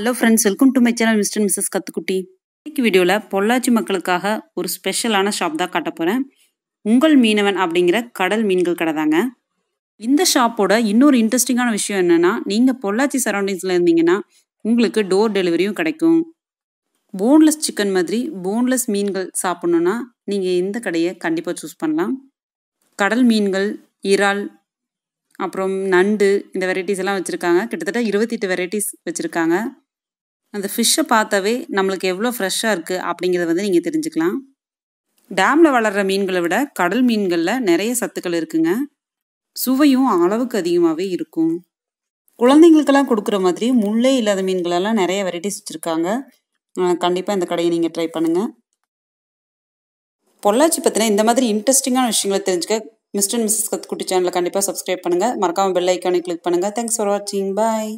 hello friends welcome to my channel mister missus கத்துக்குட்டி இன்னைக்கு வீடியோவில் பொள்ளாச்சி மக்களுக்காக ஒரு ஸ்பெஷலான ஷாப் தான் காட்ட போகிறேன் உங்கள் மீனவன் அப்படிங்கிற கடல் மீன்கள் கடை தாங்க இந்த ஷாப்போட இன்னொரு இன்ட்ரெஸ்டிங்கான விஷயம் என்னென்னா நீங்கள் பொள்ளாச்சி சரௌண்டிங்ஸில் இருந்தீங்கன்னா உங்களுக்கு டோர் டெலிவரியும் கிடைக்கும் போன்லெஸ் சிக்கன் மாதிரி போன்லெஸ் மீன்கள் சாப்பிட்ணுன்னா நீங்கள் இந்த கடையை கண்டிப்பாக சூஸ் பண்ணலாம் கடல் மீன்கள் இறால் அப்புறம் நண்டு இந்த வெரைட்டிஸ் எல்லாம் வச்சுருக்காங்க கிட்டத்தட்ட இருபத்தெட்டு வெரைட்டிஸ் வச்சுருக்காங்க அந்த ஃபிஷ்ஷை பார்த்தாவே நம்மளுக்கு எவ்வளோ ஃப்ரெஷ்ஷாக இருக்குது அப்படிங்கிறத வந்து நீங்கள் தெரிஞ்சுக்கலாம் டேமில் வளர்கிற மீன்களை விட கடல் மீன்களில் நிறைய சத்துக்கள் இருக்குங்க சுவையும் அளவுக்கு அதிகமாகவே இருக்கும் குழந்தைங்களுக்கெல்லாம் கொடுக்குற மாதிரி முள்ளே இல்லாத மீன்களெல்லாம் நிறைய வெரைட்டிஸ் வச்சுருக்காங்க கண்டிப்பாக இந்த கடையை நீங்கள் ட்ரை பண்ணுங்கள் பொள்ளாச்சி பற்றின இந்த மாதிரி இன்ட்ரெஸ்டிங்கான விஷயங்களை தெரிஞ்சுக்க மிஸ்டர் அண்ட் மிஸ்ஸஸ் கத்துக்குட்டி சேனலை கண்டிப்பாக சப்ஸ்கிரைப் பண்ணுங்கள் மறக்காமல் பெல் ஐக்கானே கிளிக் பண்ணுங்கள் தேங்க்ஸ் ஃபார் வாட்சிங் பாய்